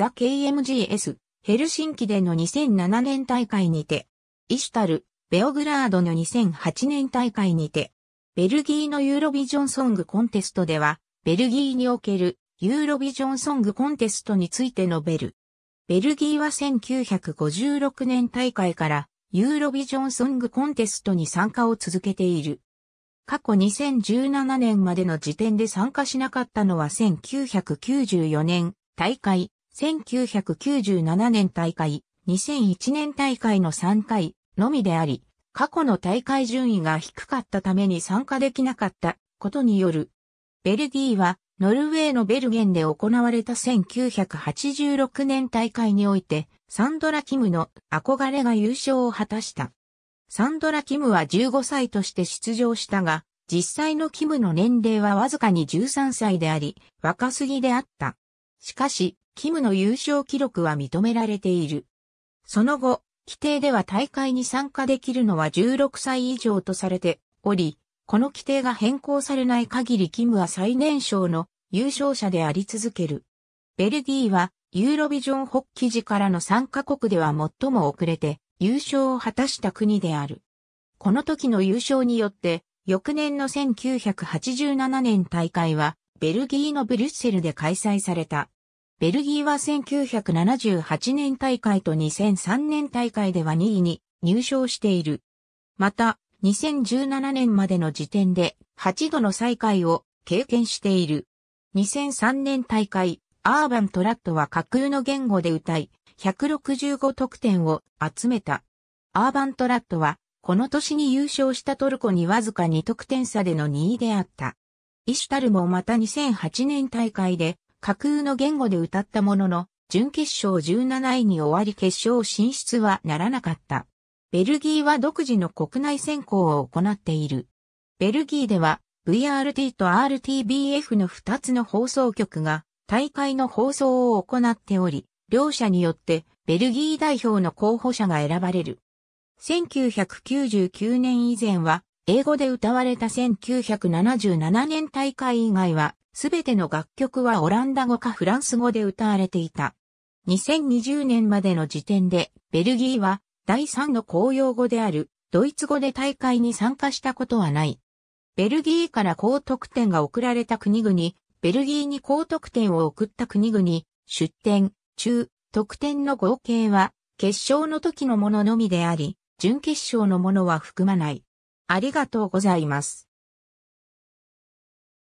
ザ・ KMGS、ヘルシンキでの2007年大会にて、イシュタル、ベオグラードの2008年大会にて、ベルギーのユーロビジョンソングコンテストでは、ベルギーにおけるユーロビジョンソングコンテストについて述べる。ベルギーは1956年大会からユーロビジョンソングコンテストに参加を続けている。過去2017年までの時点で参加しなかったのは1994年大会1997年大会、2001年大会の3回のみであり、過去の大会順位が低かったために参加できなかったことによる。ベルギーは、ノルウェーのベルゲンで行われた1986年大会において、サンドラ・キムの憧れが優勝を果たした。サンドラ・キムは15歳として出場したが、実際のキムの年齢はわずかに13歳であり、若すぎであった。しかし、キムの優勝記録は認められている。その後、規定では大会に参加できるのは16歳以上とされており、この規定が変更されない限りキムは最年少の優勝者であり続ける。ベルギーはユーロビジョン北記時からの参加国では最も遅れて優勝を果たした国である。この時の優勝によって、翌年の1987年大会はベルギーのブリュッセルで開催された。ベルギーは1978年大会と2003年大会では2位に入賞している。また、2017年までの時点で8度の再会を経験している。2003年大会、アーバントラットは架空の言語で歌い、165得点を集めた。アーバントラットは、この年に優勝したトルコにわずか2得点差での2位であった。イシュタルもまた2008年大会で架空の言語で歌ったものの、準決勝17位に終わり決勝進出はならなかった。ベルギーは独自の国内選考を行っている。ベルギーでは VRT と RTBF の2つの放送局が大会の放送を行っており、両者によってベルギー代表の候補者が選ばれる。1999年以前は英語で歌われた1977年大会以外はすべての楽曲はオランダ語かフランス語で歌われていた。2020年までの時点で、ベルギーは第3の公用語であるドイツ語で大会に参加したことはない。ベルギーから高得点が贈られた国々、ベルギーに高得点を贈った国々、出展、中、得点の合計は、決勝の時のもののみであり、準決勝のものは含まない。ありがとうございます。